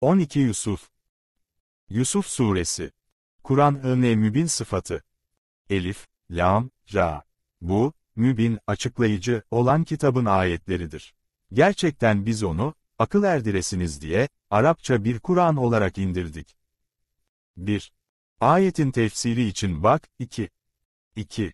12 Yusuf Yusuf Suresi Kur'an-ı Mübin sıfatı Elif, Lam, Ra Bu, mübin, açıklayıcı olan kitabın ayetleridir. Gerçekten biz onu, akıl erdiresiniz diye, Arapça bir Kur'an olarak indirdik. 1. Ayetin tefsiri için bak, 2. 2.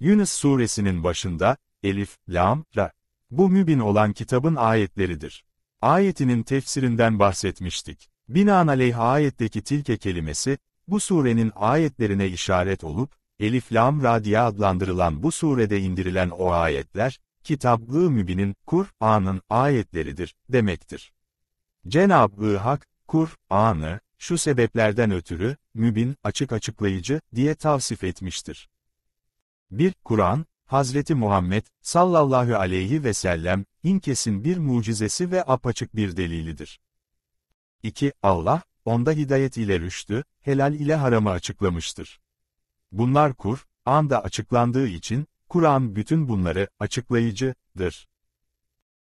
Yunus Suresinin başında, Elif, Lam, Ra Bu mübin olan kitabın ayetleridir ayetinin tefsirinden bahsetmiştik. Binaenaleyh ayetteki tilke kelimesi, bu surenin ayetlerine işaret olup, Elif Lam Ra diye adlandırılan bu surede indirilen o ayetler, Kitab-ı Mübin'in, Kur'an'ın ayetleridir, demektir. Cenab-ı Hak, Kur'an'ı, şu sebeplerden ötürü, mübin, açık açıklayıcı, diye tavsif etmiştir. 1. Kur'an, Hazreti Muhammed, sallallahu aleyhi ve sellem, inkesin bir mucizesi ve apaçık bir delilidir. 2. Allah, onda hidayet ile rüştü, helal ile haramı açıklamıştır. Bunlar Kur, anda açıklandığı için, Kur'an bütün bunları açıklayıcıdır.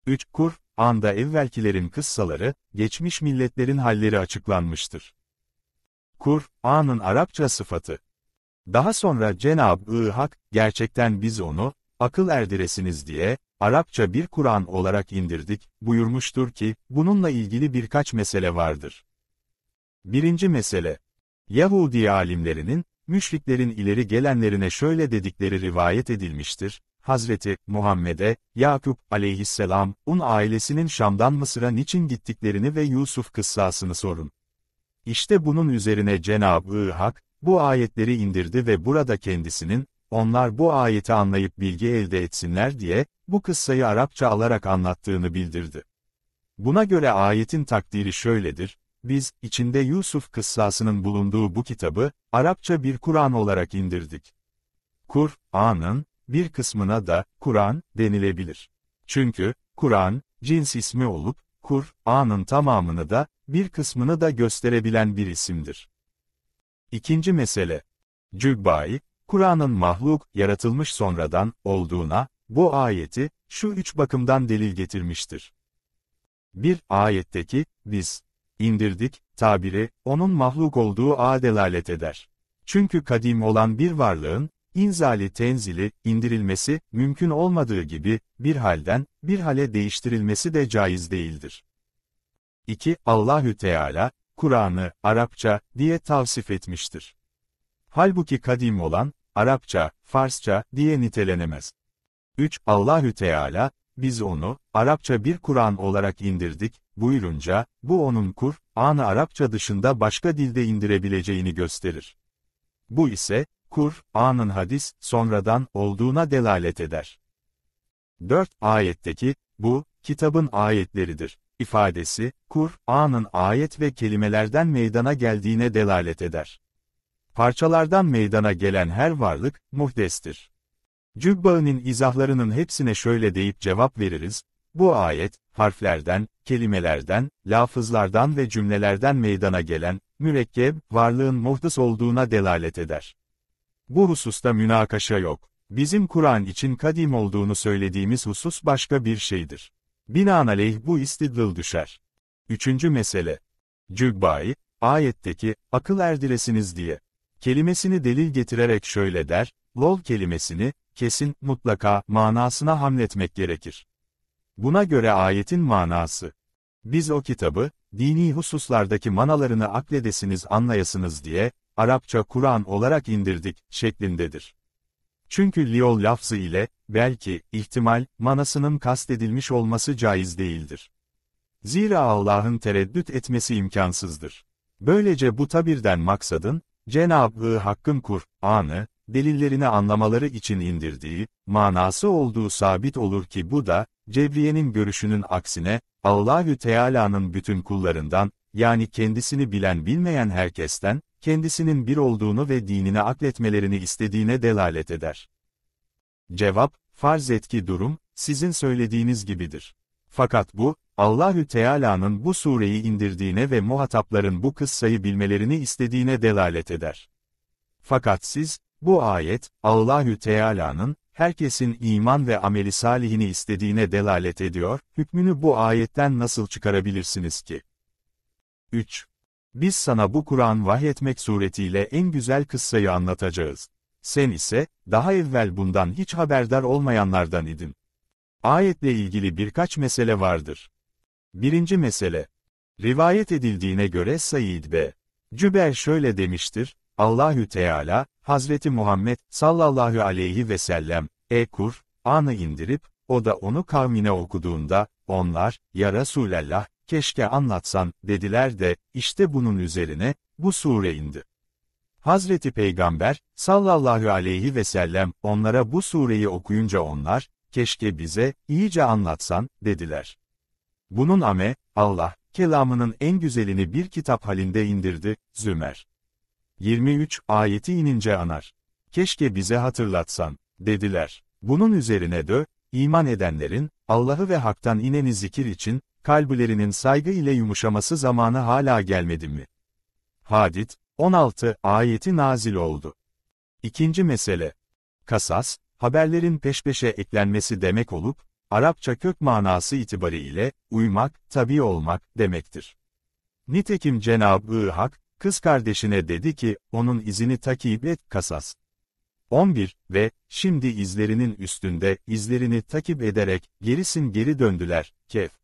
3. Kur, anda evvelkilerin kıssaları, geçmiş milletlerin halleri açıklanmıştır. Kur, anın Arapça sıfatı, daha sonra Cenab-ı Hak, gerçekten biz onu, akıl erdiresiniz diye, Arapça bir Kur'an olarak indirdik, buyurmuştur ki, bununla ilgili birkaç mesele vardır. Birinci mesele, Yahudi alimlerinin, müşriklerin ileri gelenlerine şöyle dedikleri rivayet edilmiştir, Hazreti Muhammed'e, Yakup aleyhisselam, un ailesinin Şam'dan Mısır'a niçin gittiklerini ve Yusuf kıssasını sorun. İşte bunun üzerine Cenab-ı Hak, bu ayetleri indirdi ve burada kendisinin, onlar bu ayeti anlayıp bilgi elde etsinler diye, bu kıssayı Arapça alarak anlattığını bildirdi. Buna göre ayetin takdiri şöyledir, biz, içinde Yusuf kıssasının bulunduğu bu kitabı, Arapça bir Kur'an olarak indirdik. Kur'an'ın, bir kısmına da, Kur'an, denilebilir. Çünkü, Kur'an, cins ismi olup, Kur'an'ın tamamını da, bir kısmını da gösterebilen bir isimdir. İkinci mesele. Cübba'i, Kur'an'ın mahluk, yaratılmış sonradan, olduğuna, bu ayeti, şu üç bakımdan delil getirmiştir. 1. Ayetteki, biz, indirdik, tabiri, onun mahluk olduğu ağa delalet eder. Çünkü kadim olan bir varlığın, inzali tenzili, indirilmesi, mümkün olmadığı gibi, bir halden, bir hale değiştirilmesi de caiz değildir. 2. Allahü Teala, Kur'an'ı, Arapça, diye tavsif etmiştir. Halbuki kadim olan, Arapça, Farsça, diye nitelenemez. 3. Allahü Teala, biz onu, Arapça bir Kur'an olarak indirdik, buyurunca, bu onun Kur Kur'an'ı Arapça dışında başka dilde indirebileceğini gösterir. Bu ise, Kur anın hadis, sonradan olduğuna delalet eder. 4. Ayetteki, bu, kitabın ayetleridir ifadesi, Kur'an'ın ayet ve kelimelerden meydana geldiğine delalet eder. Parçalardan meydana gelen her varlık, muhdestir. Cübba'nın izahlarının hepsine şöyle deyip cevap veririz, bu ayet, harflerden, kelimelerden, lafızlardan ve cümlelerden meydana gelen, mürekkeb varlığın muhdes olduğuna delalet eder. Bu hususta münakaşa yok. Bizim Kur'an için kadim olduğunu söylediğimiz husus başka bir şeydir. Binaenaleyh bu istidlıl düşer. Üçüncü mesele. Cübbai, ayetteki, akıl erdiresiniz diye, kelimesini delil getirerek şöyle der, lol kelimesini, kesin, mutlaka, manasına hamletmek gerekir. Buna göre ayetin manası. Biz o kitabı, dini hususlardaki manalarını akledesiniz anlayasınız diye, Arapça Kur'an olarak indirdik, şeklindedir. Çünkü liol lafzı ile, belki, ihtimal, manasının kastedilmiş olması caiz değildir. Zira Allah'ın tereddüt etmesi imkansızdır. Böylece bu tabirden maksadın, Cenab-ı Hakk'ın Kur'an'ı, delillerini anlamaları için indirdiği, manası olduğu sabit olur ki bu da, Cebriye'nin görüşünün aksine, Allahü Teala'nın bütün kullarından, yani kendisini bilen bilmeyen herkesten, kendisinin bir olduğunu ve dinine akletmelerini istediğine delalet eder. Cevap, farz etki durum, sizin söylediğiniz gibidir. Fakat bu, Allahü Teala'nın bu sureyi indirdiğine ve muhatapların bu kıssayı bilmelerini istediğine delalet eder. Fakat siz, bu ayet, Allahü Teala'nın, herkesin iman ve ameli salihini istediğine delalet ediyor, hükmünü bu ayetten nasıl çıkarabilirsiniz ki? 3. Biz sana bu Kur'an vahyetmek suretiyle en güzel kıssayı anlatacağız. Sen ise, daha evvel bundan hiç haberdar olmayanlardan idin. Ayetle ilgili birkaç mesele vardır. Birinci mesele. Rivayet edildiğine göre Said B. Cübel şöyle demiştir, Allahü Teala, Hazreti Muhammed sallallahu aleyhi ve sellem, E-Kur, anı indirip, o da onu kavmine okuduğunda, onlar, ya Resulallah, keşke anlatsan, dediler de, işte bunun üzerine, bu sure indi. Hazreti Peygamber, sallallahu aleyhi ve sellem, onlara bu sureyi okuyunca onlar, keşke bize, iyice anlatsan, dediler. Bunun ame, Allah, kelamının en güzelini bir kitap halinde indirdi, Zümer. 23 ayeti inince anar. Keşke bize hatırlatsan, dediler. Bunun üzerine de, iman edenlerin, Allah'ı ve haktan ineni zikir için, kalbilerinin saygı ile yumuşaması zamanı hala gelmedi mi? Hadid, 16, ayeti nazil oldu. İkinci mesele. Kasas, haberlerin peş peşe eklenmesi demek olup, Arapça kök manası itibariyle, uymak, tabi olmak demektir. Nitekim Cenab-ı Hak, kız kardeşine dedi ki, onun izini takip et, kasas. 11 ve şimdi izlerinin üstünde izlerini takip ederek gerisin geri döndüler. kef.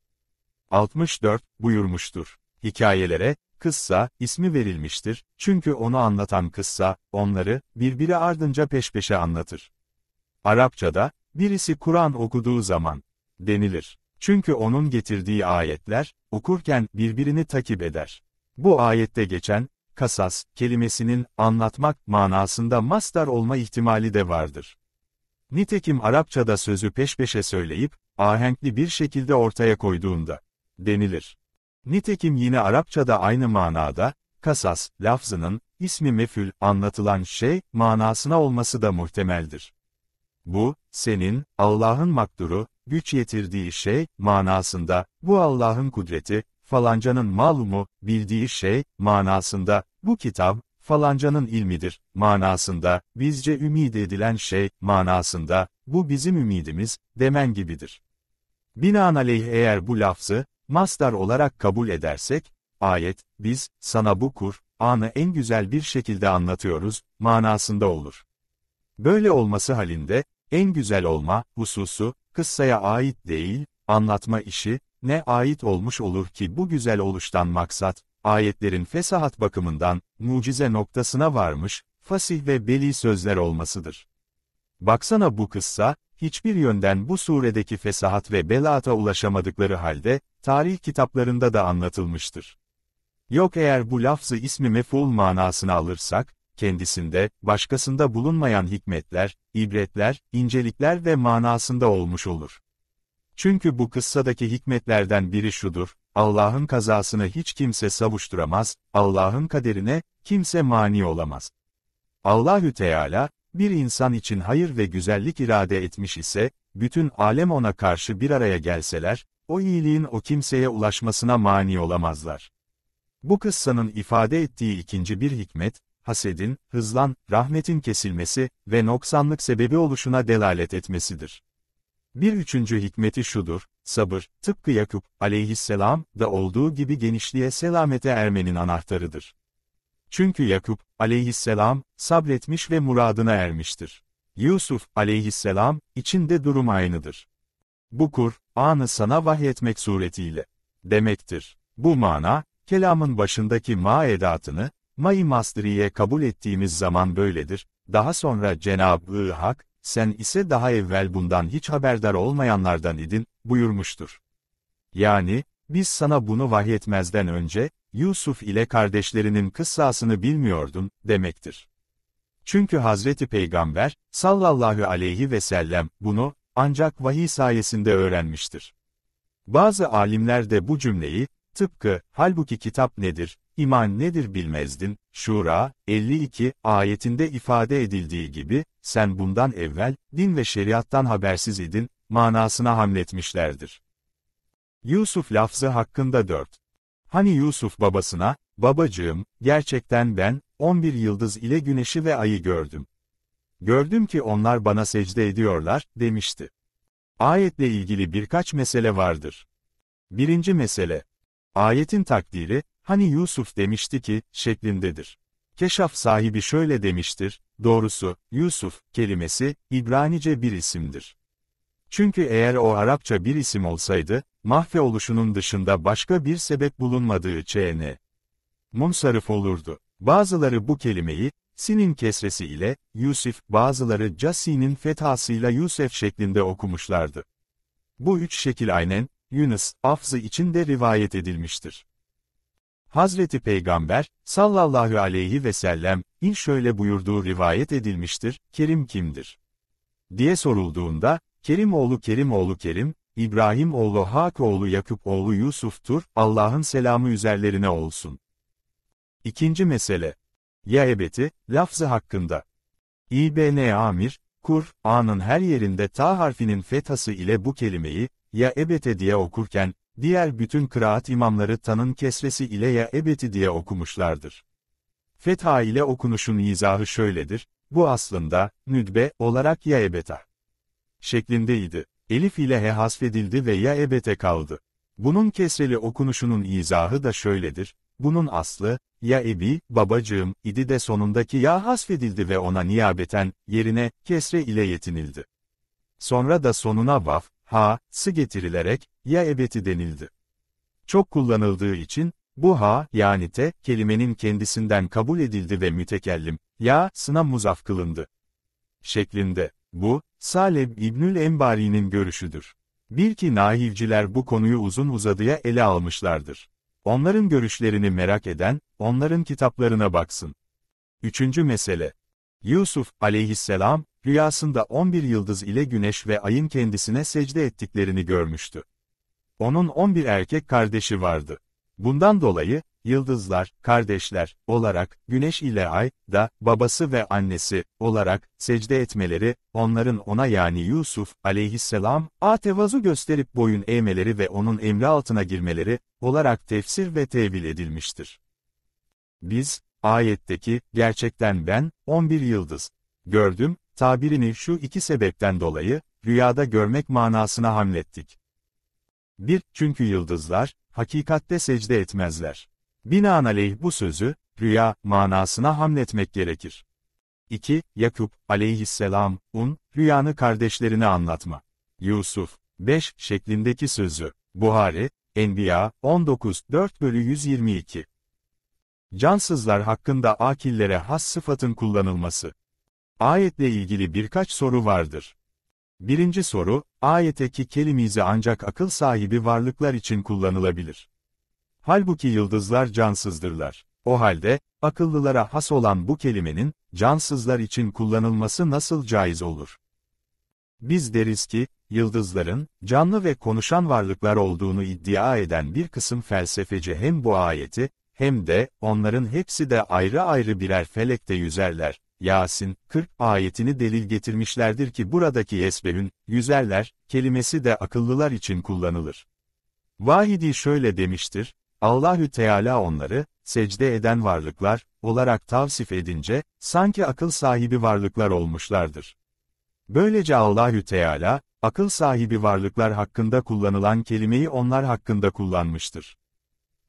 64 buyurmuştur. Hikayelere, kıssa, ismi verilmiştir, çünkü onu anlatan kıssa, onları, birbiri ardınca peş peşe anlatır. Arapçada, birisi Kur'an okuduğu zaman, denilir. Çünkü onun getirdiği ayetler, okurken birbirini takip eder. Bu ayette geçen, kasas, kelimesinin, anlatmak, manasında mastar olma ihtimali de vardır. Nitekim Arapçada sözü peş peşe söyleyip, ahenkli bir şekilde ortaya koyduğunda, denilir. Nitekim yine Arapçada aynı manada, kasas, lafzının, ismi mefül, anlatılan şey, manasına olması da muhtemeldir. Bu, senin, Allah'ın makduru, güç yetirdiği şey, manasında, bu Allah'ın kudreti, falancanın malumu, bildiği şey, manasında, bu kitap, falancanın ilmidir, manasında, bizce ümid edilen şey, manasında, bu bizim ümidimiz, demen gibidir. Binaenaleyh eğer bu lafzı, Masdar olarak kabul edersek, ayet, biz, sana bu kur, anı en güzel bir şekilde anlatıyoruz, manasında olur. Böyle olması halinde, en güzel olma, hususu, kıssaya ait değil, anlatma işi, ne ait olmuş olur ki bu güzel oluştan maksat, ayetlerin fesahat bakımından, mucize noktasına varmış, fasih ve beli sözler olmasıdır. Baksana bu kıssa, hiçbir yönden bu suredeki fesahat ve belata ulaşamadıkları halde, tarih kitaplarında da anlatılmıştır. Yok eğer bu lafzı ismi meful manasını alırsak, kendisinde, başkasında bulunmayan hikmetler, ibretler, incelikler ve manasında olmuş olur. Çünkü bu kıssadaki hikmetlerden biri şudur, Allah'ın kazasını hiç kimse savuşturamaz, Allah'ın kaderine, kimse mani olamaz. Allahü Teala, bir insan için hayır ve güzellik irade etmiş ise, bütün alem ona karşı bir araya gelseler, o iyiliğin o kimseye ulaşmasına mani olamazlar. Bu kıssanın ifade ettiği ikinci bir hikmet, hasedin, hızlan, rahmetin kesilmesi ve noksanlık sebebi oluşuna delalet etmesidir. Bir üçüncü hikmeti şudur, sabır, tıpkı Yakup aleyhisselam da olduğu gibi genişliğe selamete ermenin anahtarıdır. Çünkü Yakup, aleyhisselam, sabretmiş ve muradına ermiştir. Yusuf, aleyhisselam, içinde durum aynıdır. Bu Kur'an'ı sana vahyetmek suretiyle demektir. Bu mana, kelamın başındaki ma edatını, ma-i masdiriye kabul ettiğimiz zaman böyledir. Daha sonra Cenab-ı Hak, sen ise daha evvel bundan hiç haberdar olmayanlardan idin, buyurmuştur. Yani, biz sana bunu vahyetmezden önce, Yusuf ile kardeşlerinin kıssasını bilmiyordun demektir. Çünkü Hazreti Peygamber, sallallahu aleyhi ve sellem, bunu, ancak vahiy sayesinde öğrenmiştir. Bazı alimler de bu cümleyi, tıpkı, halbuki kitap nedir, iman nedir bilmezdin, Şura, 52, ayetinde ifade edildiği gibi, sen bundan evvel, din ve şeriattan habersiz idin, manasına hamletmişlerdir. Yusuf lafzı hakkında 4. Hani Yusuf babasına, babacığım, gerçekten ben, 11 yıldız ile güneşi ve ayı gördüm. Gördüm ki onlar bana secde ediyorlar, demişti. Ayetle ilgili birkaç mesele vardır. Birinci mesele. Ayetin takdiri, hani Yusuf demişti ki, şeklindedir. Keşaf sahibi şöyle demiştir, doğrusu, Yusuf, kelimesi, İbranice bir isimdir. Çünkü eğer o Arapça bir isim olsaydı, mahve oluşunun dışında başka bir sebep bulunmadığı çeyne munsarıf olurdu. Bazıları bu kelimeyi, sinin kesresi ile, Yusuf, bazıları casinin fethasıyla Yusuf şeklinde okumuşlardı. Bu üç şekil aynen, Yunus, afzı içinde rivayet edilmiştir. Hazreti Peygamber, sallallahu aleyhi ve sellem, in şöyle buyurduğu rivayet edilmiştir, Kerim kimdir? diye sorulduğunda, Kerimoğlu Kerimoğlu Kerim, İbrahimoğlu Hakoğlu Yakupoğlu Yusuf'tur, Allah'ın selamı üzerlerine olsun. İkinci mesele. Yaebeti, lafzı hakkında. İbn Amir, Kur'an'ın her yerinde ta harfinin fethası ile bu kelimeyi, ya ebete diye okurken, diğer bütün kıraat imamları tanın kesresi ile ya ebeti diye okumuşlardır. Fetha ile okunuşun izahı şöyledir, bu aslında, nüdbe olarak ya ebeta şeklindeydi. Elif ile he hasfedildi ve ya ebete kaldı. Bunun kesreli okunuşunun izahı da şöyledir. Bunun aslı, ya ebi, babacığım, idi de sonundaki ya hasfedildi ve ona niyabeten, yerine, kesre ile yetinildi. Sonra da sonuna vaf, ha, sı getirilerek, ya ebeti denildi. Çok kullanıldığı için, bu ha, yani te, kelimenin kendisinden kabul edildi ve mütekellim, ya, sına muzaf kılındı. Şeklinde, bu, Salem İbnül Embari'nin görüşüdür. Bir ki nahivciler bu konuyu uzun uzadıya ele almışlardır. Onların görüşlerini merak eden, onların kitaplarına baksın. Üçüncü mesele. Yusuf aleyhisselam, rüyasında 11 yıldız ile güneş ve ayın kendisine secde ettiklerini görmüştü. Onun 11 erkek kardeşi vardı. Bundan dolayı, yıldızlar, kardeşler, olarak, güneş ile ay, da, babası ve annesi, olarak, secde etmeleri, onların ona yani Yusuf, aleyhisselam, a tevazu gösterip boyun eğmeleri ve onun emri altına girmeleri, olarak tefsir ve tevil edilmiştir. Biz, ayetteki, gerçekten ben, 11 yıldız, gördüm, tabirini şu iki sebepten dolayı, rüyada görmek manasına hamlettik. 1. Çünkü yıldızlar, hakikatte secde etmezler. Binaenaleyh bu sözü, rüya, manasına hamletmek gerekir. 2. Yakup, aleyhisselam, un, rüyanı kardeşlerine anlatma. Yusuf, 5 şeklindeki sözü. Buhari, Enbiya, 19, 4 bölü 122. Cansızlar hakkında akillere has sıfatın kullanılması. Ayetle ilgili birkaç soru vardır. Birinci soru, ayeteki kelimizi ancak akıl sahibi varlıklar için kullanılabilir. Halbuki yıldızlar cansızdırlar. O halde, akıllılara has olan bu kelimenin, cansızlar için kullanılması nasıl caiz olur? Biz deriz ki, yıldızların, canlı ve konuşan varlıklar olduğunu iddia eden bir kısım felsefeci hem bu ayeti, hem de, onların hepsi de ayrı ayrı birer felekte yüzerler. Yasin 40 ayetini delil getirmişlerdir ki buradaki esbehün, yüzerler, kelimesi de akıllılar için kullanılır. Vahidi şöyle demiştir, Allahü Teala onları, secde eden varlıklar, olarak tavsif edince, sanki akıl sahibi varlıklar olmuşlardır. Böylece Allahü Teala, akıl sahibi varlıklar hakkında kullanılan kelimeyi onlar hakkında kullanmıştır.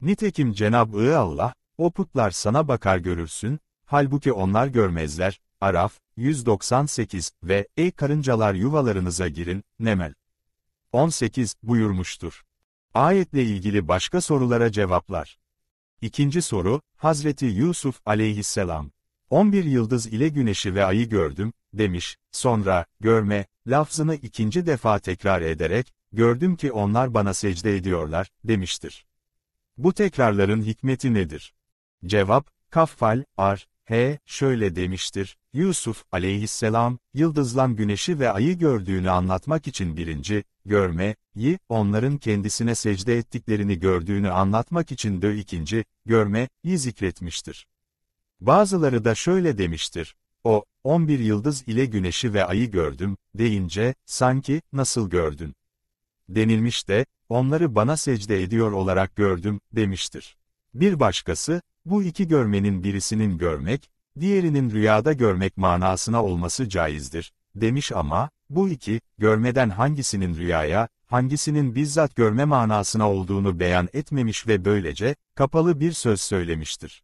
Nitekim Cenab-ı Allah, o putlar sana bakar görürsün, halbuki onlar görmezler, Araf, 198 ve Ey karıncalar yuvalarınıza girin, Nemel. 18 buyurmuştur. Ayetle ilgili başka sorulara cevaplar. İkinci soru, Hazreti Yusuf aleyhisselam. 11 yıldız ile güneşi ve ayı gördüm, demiş, sonra, görme, lafzını ikinci defa tekrar ederek, gördüm ki onlar bana secde ediyorlar, demiştir. Bu tekrarların hikmeti nedir? Cevap, Kaffal, Ar, He, şöyle demiştir, Yusuf aleyhisselam, yıldızlan güneşi ve ayı gördüğünü anlatmak için birinci, görme, yi, onların kendisine secde ettiklerini gördüğünü anlatmak için de ikinci, görme, yi zikretmiştir. Bazıları da şöyle demiştir, o, 11 yıldız ile güneşi ve ayı gördüm, deyince, sanki, nasıl gördün? Denilmiş de, onları bana secde ediyor olarak gördüm, demiştir. Bir başkası, bu iki görmenin birisinin görmek, diğerinin rüyada görmek manasına olması caizdir, demiş ama, bu iki, görmeden hangisinin rüyaya, hangisinin bizzat görme manasına olduğunu beyan etmemiş ve böylece, kapalı bir söz söylemiştir.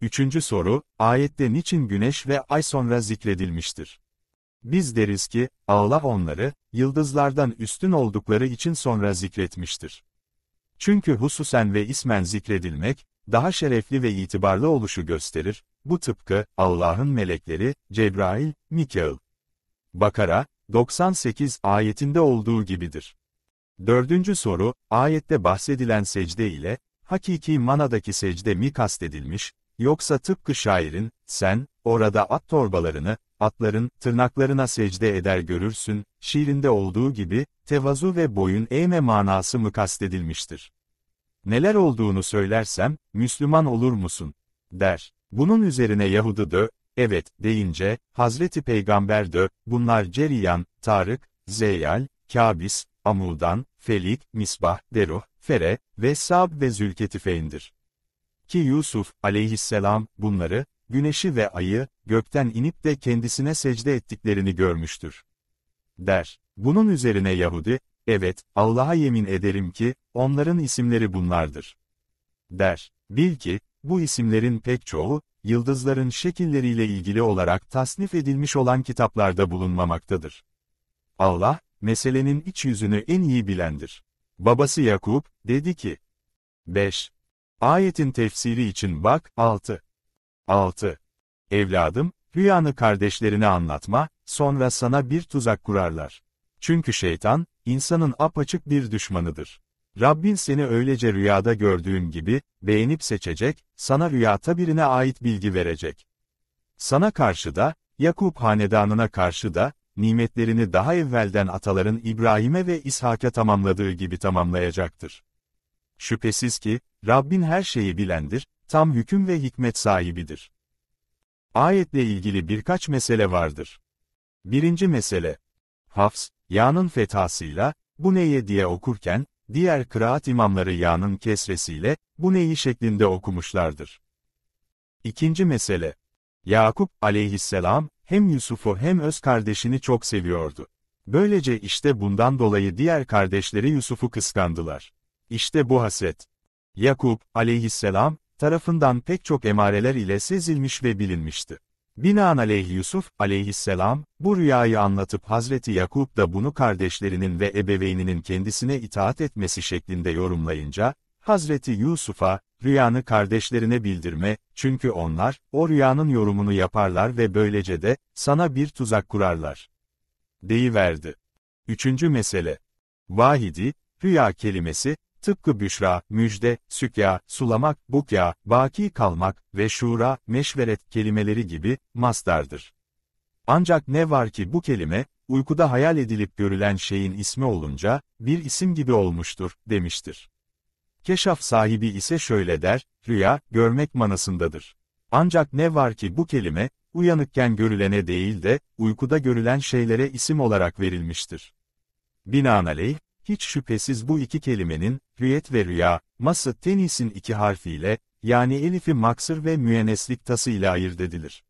Üçüncü soru, ayette niçin güneş ve ay sonra zikredilmiştir? Biz deriz ki, Allah onları, yıldızlardan üstün oldukları için sonra zikretmiştir. Çünkü hususen ve ismen zikredilmek, daha şerefli ve itibarlı oluşu gösterir, bu tıpkı Allah'ın melekleri, Cebrail, Mikail. Bakara, 98 ayetinde olduğu gibidir. Dördüncü soru, ayette bahsedilen secde ile, hakiki manadaki secde mi kastedilmiş, yoksa tıpkı şairin, sen, orada at torbalarını, atların, tırnaklarına secde eder görürsün, şiirinde olduğu gibi, tevazu ve boyun eğme manası mı kastedilmiştir? neler olduğunu söylersem, Müslüman olur musun? der. Bunun üzerine Yahudi de evet, deyince, Hazreti Peygamber de bunlar Ceryan, Tarık, Zeyal, Kabis, Amudan, Felik, Misbah, Deruh, Fere ve Sab ve Zülketifeyn'dir. Ki Yusuf, aleyhisselam, bunları, güneşi ve ayı, gökten inip de kendisine secde ettiklerini görmüştür. Der. Bunun üzerine Yahudi, Evet, Allah'a yemin ederim ki, onların isimleri bunlardır. Der, bil ki, bu isimlerin pek çoğu, yıldızların şekilleriyle ilgili olarak tasnif edilmiş olan kitaplarda bulunmamaktadır. Allah, meselenin iç yüzünü en iyi bilendir. Babası Yakup, dedi ki, 5. Ayetin tefsiri için bak, 6. 6. Evladım, rüyanı kardeşlerine anlatma, sonra sana bir tuzak kurarlar. Çünkü şeytan, insanın apaçık bir düşmanıdır. Rabbin seni öylece rüyada gördüğün gibi, beğenip seçecek, sana rüya birine ait bilgi verecek. Sana karşı da, Yakup hanedanına karşı da, nimetlerini daha evvelden ataların İbrahim'e ve İshak'a tamamladığı gibi tamamlayacaktır. Şüphesiz ki, Rabbin her şeyi bilendir, tam hüküm ve hikmet sahibidir. Ayetle ilgili birkaç mesele vardır. Birinci mesele, Hafs, ya'nın fetasıyla bu neye diye okurken, diğer kıraat imamları ya'nın kesresiyle, bu neyi şeklinde okumuşlardır. İkinci mesele. Yakup aleyhisselam, hem Yusuf'u hem öz kardeşini çok seviyordu. Böylece işte bundan dolayı diğer kardeşleri Yusuf'u kıskandılar. İşte bu haset. Yakup aleyhisselam, tarafından pek çok emareler ile sezilmiş ve bilinmişti. Binaenaleyh Yusuf aleyhisselam, bu rüyayı anlatıp Hazreti Yakup da bunu kardeşlerinin ve ebeveyninin kendisine itaat etmesi şeklinde yorumlayınca, Hazreti Yusuf'a, rüyanı kardeşlerine bildirme, çünkü onlar, o rüyanın yorumunu yaparlar ve böylece de, sana bir tuzak kurarlar. Deyiverdi. Üçüncü mesele. Vahidi, rüya kelimesi, tıpkı büşra, müjde, sükya, sulamak, bukya, baki kalmak ve şura, meşveret kelimeleri gibi mastardır. Ancak ne var ki bu kelime, uykuda hayal edilip görülen şeyin ismi olunca, bir isim gibi olmuştur, demiştir. Keşaf sahibi ise şöyle der, rüya, görmek manasındadır. Ancak ne var ki bu kelime, uyanıkken görülene değil de, uykuda görülen şeylere isim olarak verilmiştir. Binaenaleyh, hiç şüphesiz bu iki kelimenin, rüyet ve rüya, ması tenisin iki harfiyle, yani elifi maksır ve müenneslik tasıyla ayırt edilir.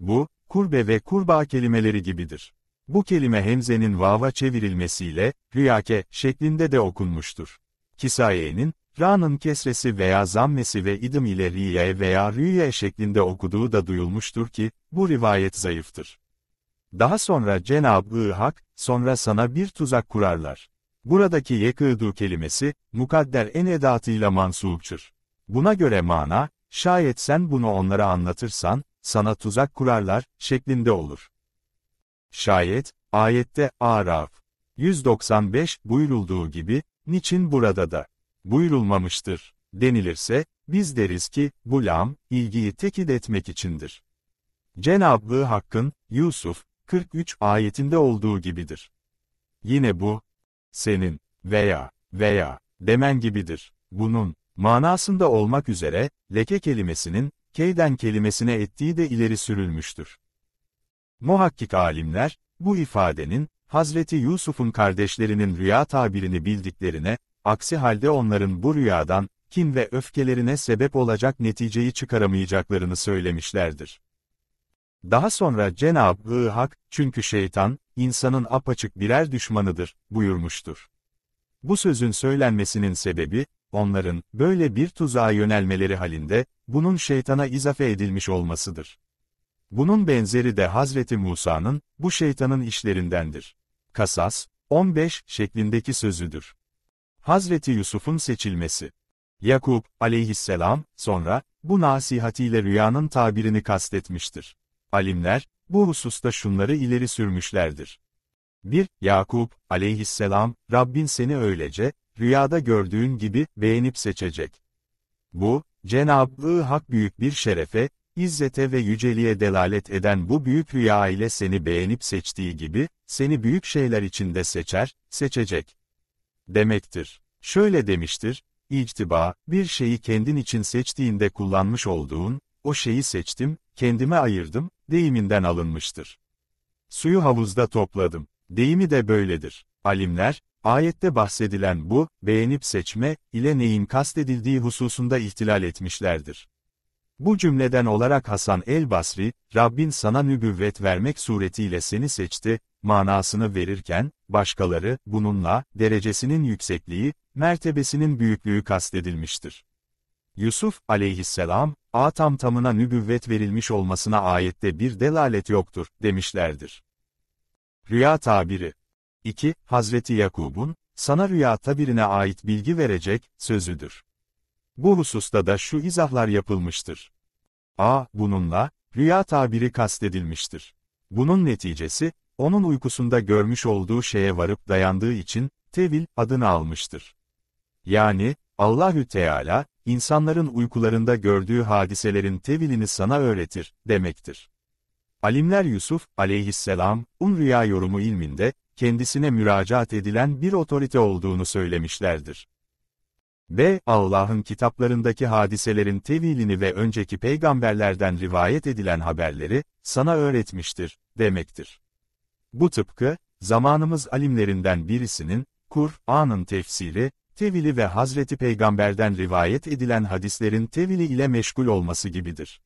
Bu, kurbe ve kurba kelimeleri gibidir. Bu kelime hemzenin vava çevirilmesiyle rüyake şeklinde de okunmuştur. Kisaye'nin, ra'nın kesresi veya zammesi ve idim ile riye veya rüye şeklinde okuduğu da duyulmuştur ki, bu rivayet zayıftır. Daha sonra Cenab-ı Hak, sonra sana bir tuzak kurarlar. Buradaki yekıdu kelimesi, mukadder en edatıyla mansupçır. Buna göre mana, şayet sen bunu onlara anlatırsan, sana tuzak kurarlar, şeklinde olur. Şayet, ayette Araf 195 buyurulduğu gibi, niçin burada da buyurulmamıştır denilirse, biz deriz ki, bu lam, ilgiyi tekit etmek içindir. Cenab-ı Hakk'ın, Yusuf, 43 ayetinde olduğu gibidir. Yine bu, senin, veya, veya, demen gibidir. Bunun, manasında olmak üzere, leke kelimesinin, keyden kelimesine ettiği de ileri sürülmüştür. Muhakkik alimler, bu ifadenin, Hazreti Yusuf'un kardeşlerinin rüya tabirini bildiklerine, aksi halde onların bu rüyadan, kin ve öfkelerine sebep olacak neticeyi çıkaramayacaklarını söylemişlerdir. Daha sonra Cenab-ı Hak, çünkü şeytan, insanın apaçık birer düşmanıdır, buyurmuştur. Bu sözün söylenmesinin sebebi, onların, böyle bir tuzağa yönelmeleri halinde, bunun şeytana izafe edilmiş olmasıdır. Bunun benzeri de Hazreti Musa'nın, bu şeytanın işlerindendir. Kasas, 15 şeklindeki sözüdür. Hazreti Yusuf'un seçilmesi. Yakup, aleyhisselam, sonra, bu nasihatiyle rüyanın tabirini kastetmiştir. Alimler, bu hususta şunları ileri sürmüşlerdir. 1. Yakup, aleyhisselam, Rabbin seni öylece, rüyada gördüğün gibi, beğenip seçecek. Bu, Cenab-ı Hak büyük bir şerefe, izzete ve yüceliğe delalet eden bu büyük rüya ile seni beğenip seçtiği gibi, seni büyük şeyler içinde seçer, seçecek. Demektir. Şöyle demiştir, İctiba, bir şeyi kendin için seçtiğinde kullanmış olduğun, o şeyi seçtim, kendime ayırdım, deyiminden alınmıştır. Suyu havuzda topladım. Deyimi de böyledir. Alimler, ayette bahsedilen bu, beğenip seçme, ile neyin kastedildiği hususunda ihtilal etmişlerdir. Bu cümleden olarak Hasan el-Basri, Rabbin sana nübüvvet vermek suretiyle seni seçti, manasını verirken, başkaları, bununla, derecesinin yüksekliği, mertebesinin büyüklüğü kastedilmiştir. Yusuf aleyhisselam, a tam tamına nübüvvet verilmiş olmasına ayette bir delalet yoktur, demişlerdir. Rüya tabiri 2. Hazreti Yakub'un, sana rüya tabirine ait bilgi verecek, sözüdür. Bu hususta da şu izahlar yapılmıştır. A. Bununla, rüya tabiri kastedilmiştir. Bunun neticesi, onun uykusunda görmüş olduğu şeye varıp dayandığı için, tevil adını almıştır. Yani, Allahü Teala, insanların uykularında gördüğü hadiselerin tevilini sana öğretir, demektir. Alimler Yusuf, aleyhisselam, Rüya yorumu ilminde, kendisine müracaat edilen bir otorite olduğunu söylemişlerdir. B. Allah'ın kitaplarındaki hadiselerin tevilini ve önceki peygamberlerden rivayet edilen haberleri, sana öğretmiştir, demektir. Bu tıpkı, zamanımız alimlerinden birisinin, Kur'an'ın tefsiri, tevili ve Hazreti Peygamber'den rivayet edilen hadislerin tevili ile meşgul olması gibidir.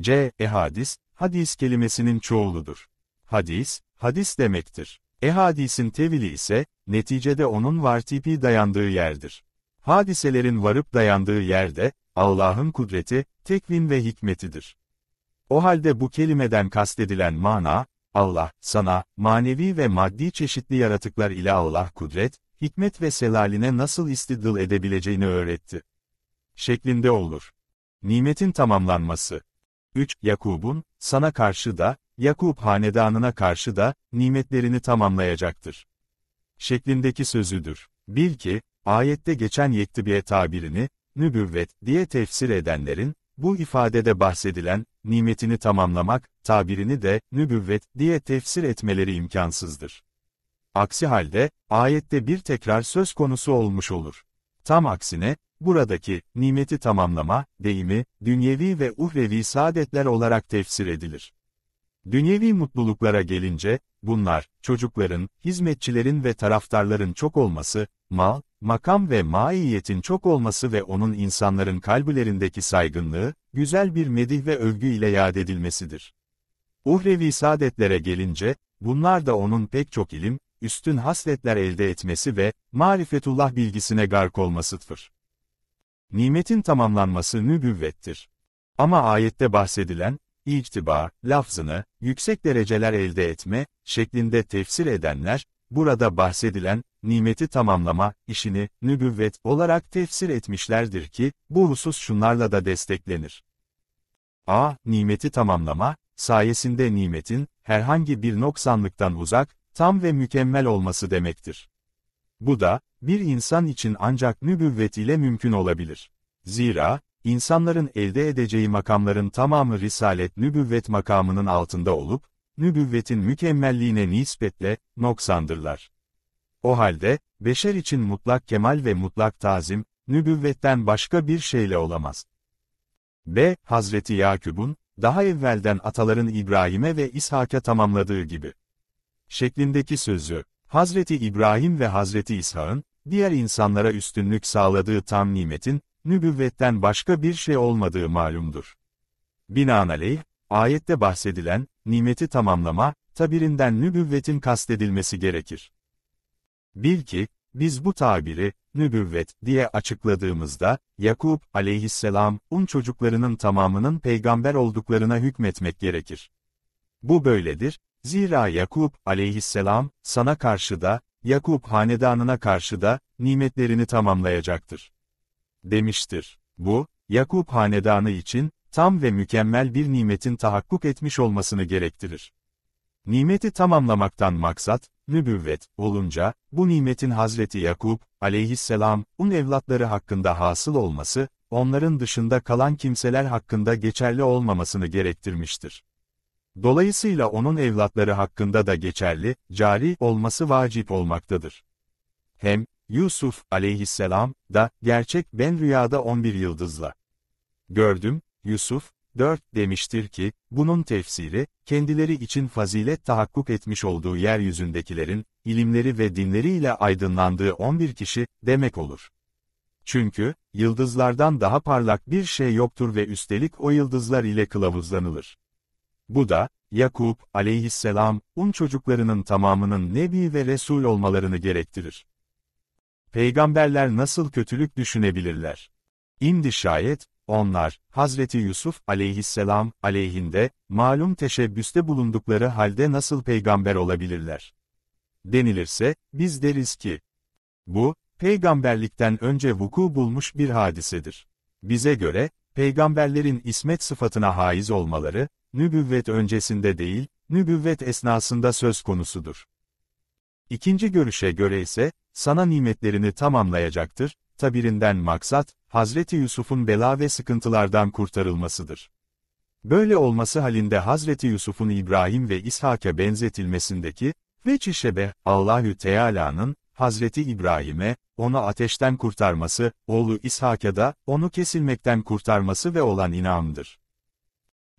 C. E hadis hadis kelimesinin çoğuludur. Hadis, hadis demektir. E hadisin tevili ise, neticede onun vartipi dayandığı yerdir. Hadiselerin varıp dayandığı yerde, Allah'ın kudreti, tekvin ve hikmetidir. O halde bu kelimeden kastedilen mana, Allah, sana, manevi ve maddi çeşitli yaratıklar ile Allah kudret, hikmet ve selaline nasıl istidıl edebileceğini öğretti. Şeklinde olur. Nimetin tamamlanması. 3. Yakub'un, sana karşı da, Yakub hanedanına karşı da, nimetlerini tamamlayacaktır. Şeklindeki sözüdür. Bil ki, ayette geçen yektibiye tabirini, nübüvvet diye tefsir edenlerin, bu ifadede bahsedilen, nimetini tamamlamak, tabirini de, nübüvvet diye tefsir etmeleri imkansızdır. Aksi halde, ayette bir tekrar söz konusu olmuş olur. Tam aksine, buradaki, nimeti tamamlama, deyimi, dünyevi ve uhrevi saadetler olarak tefsir edilir. Dünyevi mutluluklara gelince, bunlar, çocukların, hizmetçilerin ve taraftarların çok olması, mal, makam ve maiyetin çok olması ve onun insanların kalbilerindeki saygınlığı, güzel bir medih ve övgü ile yad edilmesidir. Uhrevi saadetlere gelince, bunlar da onun pek çok ilim, üstün hasletler elde etmesi ve, marifetullah bilgisine gark olmasıdır. Nimetin tamamlanması nübüvvettir. Ama ayette bahsedilen, ictiba, lafzını, yüksek dereceler elde etme, şeklinde tefsir edenler, burada bahsedilen, nimeti tamamlama, işini, nübüvvet olarak tefsir etmişlerdir ki, bu husus şunlarla da desteklenir. A. Nimeti tamamlama, sayesinde nimetin, herhangi bir noksanlıktan uzak, tam ve mükemmel olması demektir. Bu da, bir insan için ancak nübüvvet ile mümkün olabilir. Zira, insanların elde edeceği makamların tamamı risalet nübüvvet makamının altında olup, nübüvvetin mükemmelliğine nispetle, noksandırlar. O halde, beşer için mutlak kemal ve mutlak tazim, nübüvvetten başka bir şeyle olamaz. B. Hazreti Yakub'un, daha evvelden ataların İbrahim'e ve İshak'a tamamladığı gibi şeklindeki sözü, Hazreti İbrahim ve Hazreti İsa'nın diğer insanlara üstünlük sağladığı tam nimetin, nübüvvetten başka bir şey olmadığı malumdur. Binaenaleyh, ayette bahsedilen, nimeti tamamlama, tabirinden nübüvvetin kastedilmesi gerekir. Bil ki, biz bu tabiri, nübüvvet diye açıkladığımızda, Yakup aleyhisselam, un çocuklarının tamamının peygamber olduklarına hükmetmek gerekir. Bu böyledir, Zira Yakup aleyhisselam, sana karşı da, Yakup hanedanına karşı da, nimetlerini tamamlayacaktır. Demiştir. Bu, Yakup hanedanı için, tam ve mükemmel bir nimetin tahakkuk etmiş olmasını gerektirir. Nimeti tamamlamaktan maksat, nübüvvet, olunca, bu nimetin Hazreti Yakup, aleyhisselam, un evlatları hakkında hasıl olması, onların dışında kalan kimseler hakkında geçerli olmamasını gerektirmiştir. Dolayısıyla onun evlatları hakkında da geçerli, cari olması vacip olmaktadır. Hem, Yusuf aleyhisselam da gerçek ben rüyada 11 yıldızla. Gördüm, Yusuf, 4 demiştir ki, bunun tefsiri, kendileri için fazilet tahakkuk etmiş olduğu yeryüzündekilerin, ilimleri ve dinleriyle aydınlandığı 11 kişi, demek olur. Çünkü, yıldızlardan daha parlak bir şey yoktur ve üstelik o yıldızlar ile kılavuzlanılır. Bu da, Yakup aleyhisselam, un çocuklarının tamamının Nebi ve Resul olmalarını gerektirir. Peygamberler nasıl kötülük düşünebilirler? İndi şayet, onlar, Hazreti Yusuf aleyhisselam aleyhinde, malum teşebbüste bulundukları halde nasıl peygamber olabilirler? Denilirse, biz deriz ki, bu, peygamberlikten önce vuku bulmuş bir hadisedir. Bize göre, peygamberlerin ismet sıfatına haiz olmaları, nübüvvet öncesinde değil, nübüvvet esnasında söz konusudur. İkinci görüşe göre ise, sana nimetlerini tamamlayacaktır, tabirinden maksat, Hazreti Yusuf'un bela ve sıkıntılardan kurtarılmasıdır. Böyle olması halinde Hazreti Yusuf'un İbrahim ve İshak'a benzetilmesindeki, ve çişebe, Allahü Teala'nın, Hazreti İbrahim'e, onu ateşten kurtarması, oğlu İshak'a da, onu kesilmekten kurtarması ve olan inamdır.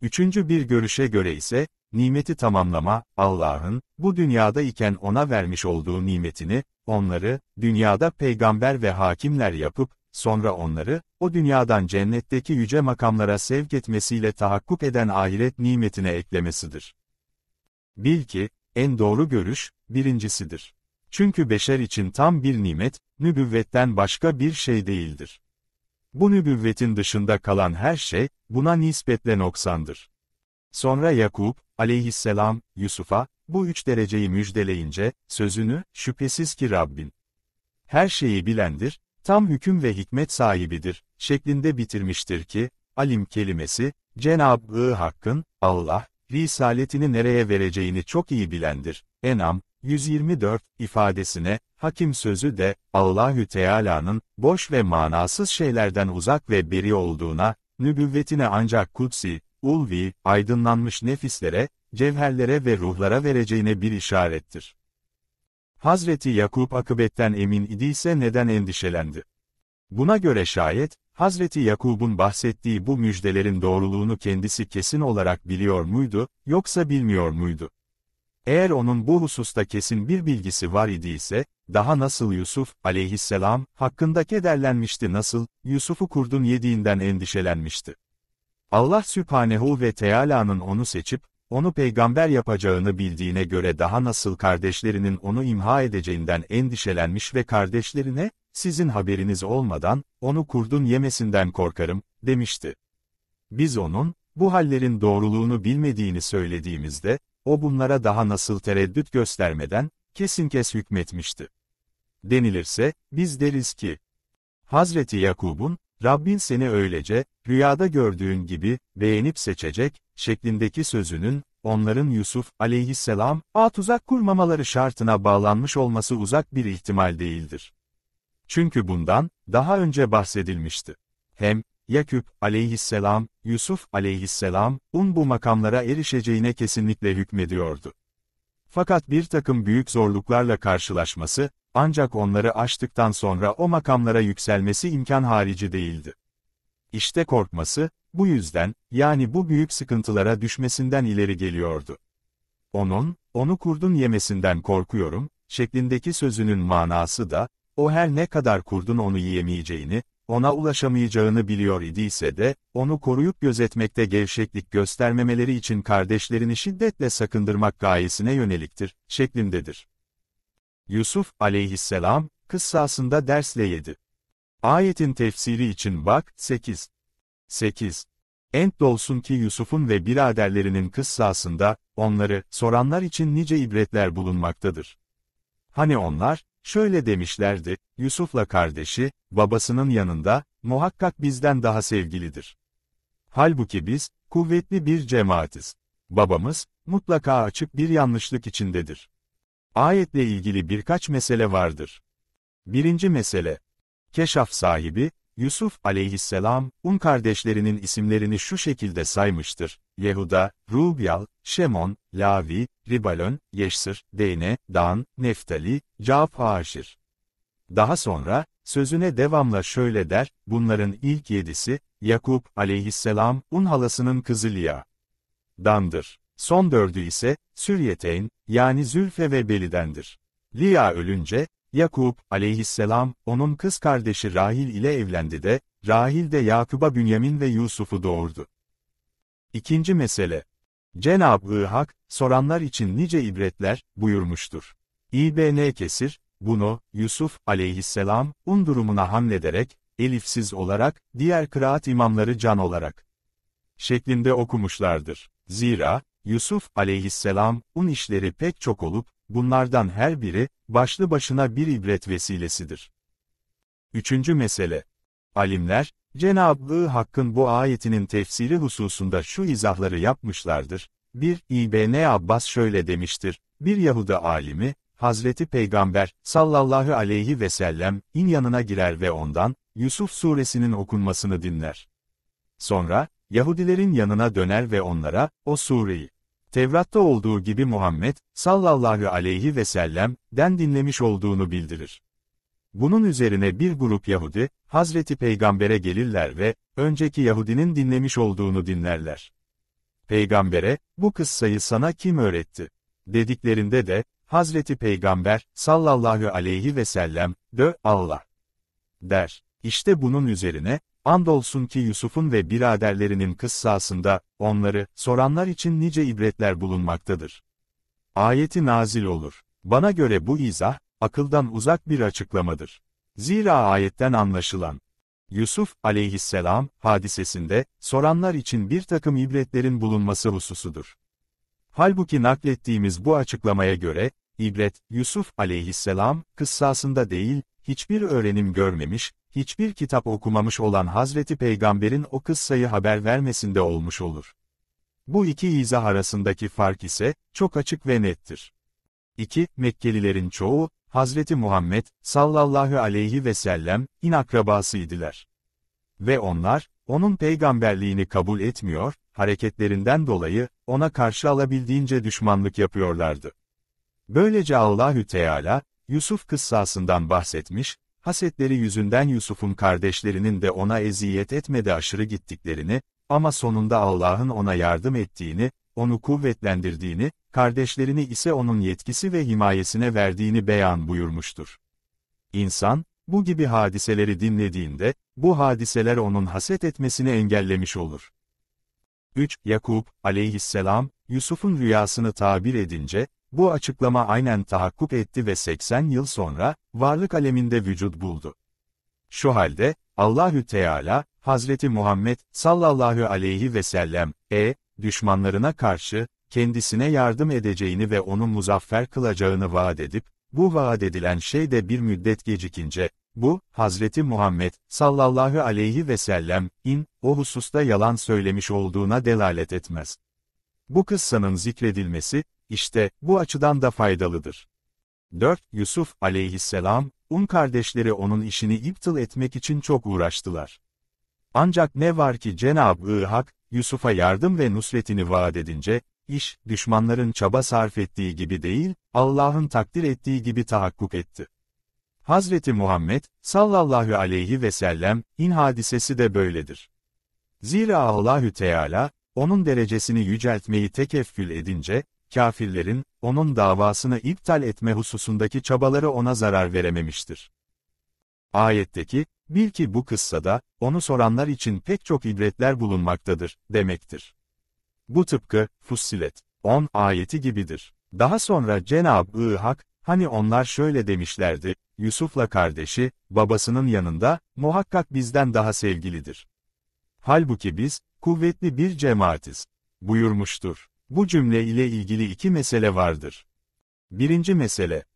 Üçüncü bir görüşe göre ise, nimeti tamamlama, Allah'ın, bu dünyada iken ona vermiş olduğu nimetini, onları, dünyada peygamber ve hakimler yapıp, sonra onları, o dünyadan cennetteki yüce makamlara sevk etmesiyle tahakkuk eden ahiret nimetine eklemesidir. Bil ki, en doğru görüş, birincisidir. Çünkü beşer için tam bir nimet, nübüvvetten başka bir şey değildir. Bu nübüvvetin dışında kalan her şey, buna nispetle noksandır. Sonra Yakup, aleyhisselam, Yusuf'a, bu üç dereceyi müjdeleyince, sözünü, şüphesiz ki Rabbin, her şeyi bilendir, tam hüküm ve hikmet sahibidir, şeklinde bitirmiştir ki, alim kelimesi, Cenab-ı Hakk'ın, Allah, risaletini nereye vereceğini çok iyi bilendir. Enam, 124 ifadesine, hakim sözü de, Allahü Teala'nın, boş ve manasız şeylerden uzak ve beri olduğuna, nübüvvetine ancak kutsi, ulvi, aydınlanmış nefislere, cevherlere ve ruhlara vereceğine bir işarettir. Hazreti Yakup akıbetten emin idiyse neden endişelendi? Buna göre şayet, Hazreti Yakub'un bahsettiği bu müjdelerin doğruluğunu kendisi kesin olarak biliyor muydu, yoksa bilmiyor muydu? Eğer onun bu hususta kesin bir bilgisi var idiyse, daha nasıl Yusuf, aleyhisselam, hakkında kederlenmişti nasıl, Yusuf'u kurdun yediğinden endişelenmişti. Allah Sübhanehu ve Teala'nın onu seçip, onu peygamber yapacağını bildiğine göre daha nasıl kardeşlerinin onu imha edeceğinden endişelenmiş ve kardeşlerine, sizin haberiniz olmadan, onu kurdun yemesinden korkarım, demişti. Biz onun, bu hallerin doğruluğunu bilmediğini söylediğimizde, o bunlara daha nasıl tereddüt göstermeden, kesin kes hükmetmişti. Denilirse, biz deriz ki, Hazreti Yakub'un, Rabbin seni öylece, rüyada gördüğün gibi, beğenip seçecek, şeklindeki sözünün, onların Yusuf aleyhisselam, a tuzak kurmamaları şartına bağlanmış olması uzak bir ihtimal değildir. Çünkü bundan, daha önce bahsedilmişti. Hem, Yakup aleyhisselam, Yusuf aleyhisselam, un bu makamlara erişeceğine kesinlikle hükmediyordu. Fakat bir takım büyük zorluklarla karşılaşması, ancak onları aştıktan sonra o makamlara yükselmesi imkan harici değildi. İşte korkması, bu yüzden, yani bu büyük sıkıntılara düşmesinden ileri geliyordu. Onun, onu kurdun yemesinden korkuyorum, şeklindeki sözünün manası da, o her ne kadar kurdun onu yiyemeyeceğini, ona ulaşamayacağını biliyor idiyse de, onu koruyup gözetmekte gevşeklik göstermemeleri için kardeşlerini şiddetle sakındırmak gayesine yöneliktir, şeklindedir. Yusuf, aleyhisselam, kıssasında dersle yedi. Ayetin tefsiri için bak, 8. 8. Ent dolsun ki Yusuf'un ve biraderlerinin kıssasında, onları, soranlar için nice ibretler bulunmaktadır. Hani onlar, Şöyle demişlerdi, Yusuf'la kardeşi, babasının yanında, muhakkak bizden daha sevgilidir. Halbuki biz, kuvvetli bir cemaatiz. Babamız, mutlaka açık bir yanlışlık içindedir. Ayetle ilgili birkaç mesele vardır. Birinci mesele. Keşaf sahibi, Yusuf aleyhisselam, un kardeşlerinin isimlerini şu şekilde saymıştır. Yehuda, Rubyal, Şemon, Lavi, Ribalon, Yeşsır, Deyne, Dan, Neftali, Cap Haşir. Daha sonra, sözüne devamla şöyle der, bunların ilk yedisi, Yakup aleyhisselam, un halasının kızı Liya. Dandır. Son dördü ise, Süryeteyn, yani Zülfe ve Beli'dendir. Liya ölünce, Yakup aleyhisselam, onun kız kardeşi Rahil ile evlendi de, Rahil de Yakuba Bünyamin ve Yusuf'u doğurdu. İkinci mesele. Cenab-ı Hak, soranlar için nice ibretler, buyurmuştur. İbn Kesir, bunu, Yusuf aleyhisselam, un durumuna hamlederek, elifsiz olarak, diğer kıraat imamları can olarak şeklinde okumuşlardır. Zira, Yusuf aleyhisselam, un işleri pek çok olup, bunlardan her biri, başlı başına bir ibret vesilesidir. Üçüncü mesele. Alimler, Cenab-ı Hakk'ın bu ayetinin tefsiri hususunda şu izahları yapmışlardır. 1. İbn Abbas şöyle demiştir. Bir Yahuda alimi, Hazreti Peygamber sallallahu aleyhi ve sellem in yanına girer ve ondan Yusuf suresinin okunmasını dinler. Sonra Yahudilerin yanına döner ve onlara o sureyi Tevrat'ta olduğu gibi Muhammed sallallahu aleyhi ve sellem) den dinlemiş olduğunu bildirir. Bunun üzerine bir grup Yahudi, Hazreti Peygamber'e gelirler ve, önceki Yahudinin dinlemiş olduğunu dinlerler. Peygamber'e, bu kıssayı sana kim öğretti? Dediklerinde de, Hazreti Peygamber, sallallahu aleyhi ve sellem, dö, Allah. Der. İşte bunun üzerine, andolsun ki Yusuf'un ve biraderlerinin kıssasında, onları, soranlar için nice ibretler bulunmaktadır. Ayeti nazil olur. Bana göre bu izah, akıldan uzak bir açıklamadır. Zira ayetten anlaşılan, Yusuf aleyhisselam hadisesinde soranlar için bir takım ibretlerin bulunması hususudur. Halbuki naklettiğimiz bu açıklamaya göre, ibret, Yusuf aleyhisselam kıssasında değil, hiçbir öğrenim görmemiş, hiçbir kitap okumamış olan Hazreti Peygamber'in o kıssayı haber vermesinde olmuş olur. Bu iki izah arasındaki fark ise, çok açık ve nettir. 2. Mekkelilerin çoğu, Hazreti Muhammed, sallallahu aleyhi ve sellem, in akrabasıydılar. Ve onlar, onun peygamberliğini kabul etmiyor, hareketlerinden dolayı, ona karşı alabildiğince düşmanlık yapıyorlardı. Böylece Allahü Teala, Yusuf kıssasından bahsetmiş, hasetleri yüzünden Yusuf'un kardeşlerinin de ona eziyet etmedi aşırı gittiklerini, ama sonunda Allah'ın ona yardım ettiğini, onu kuvvetlendirdiğini, kardeşlerini ise onun yetkisi ve himayesine verdiğini beyan buyurmuştur. İnsan, bu gibi hadiseleri dinlediğinde, bu hadiseler onun haset etmesini engellemiş olur. 3. Yakup, aleyhisselam, Yusuf'un rüyasını tabir edince, bu açıklama aynen tahakkuk etti ve 80 yıl sonra, varlık aleminde vücut buldu. Şu halde, Allahü Teala, Hazreti Muhammed sallallahu aleyhi ve sellem, e, düşmanlarına karşı, kendisine yardım edeceğini ve onu muzaffer kılacağını vaat edip, bu vaat edilen şey de bir müddet gecikince, bu, Hazreti Muhammed, sallallahu aleyhi ve sellem, in, o hususta yalan söylemiş olduğuna delalet etmez. Bu kıssanın zikredilmesi, işte, bu açıdan da faydalıdır. 4. Yusuf aleyhisselam, Un kardeşleri onun işini iptal etmek için çok uğraştılar. Ancak ne var ki Cenab-ı Hak, Yusuf'a yardım ve nusretini vaat edince, iş, düşmanların çaba sarf ettiği gibi değil, Allah'ın takdir ettiği gibi tahakkuk etti. Hazreti Muhammed, sallallahu aleyhi ve sellem, in hadisesi de böyledir. Zira Allahü Teala, onun derecesini yüceltmeyi tekeffül edince, kafirlerin, onun davasını iptal etme hususundaki çabaları ona zarar verememiştir. Ayetteki, bil ki bu kıssada, onu soranlar için pek çok ibretler bulunmaktadır, demektir. Bu tıpkı, Fussilet 10 ayeti gibidir. Daha sonra Cenab-ı Hak, hani onlar şöyle demişlerdi, Yusuf'la kardeşi, babasının yanında, muhakkak bizden daha sevgilidir. Halbuki biz, kuvvetli bir cemaatiz, buyurmuştur. Bu cümle ile ilgili iki mesele vardır. Birinci mesele,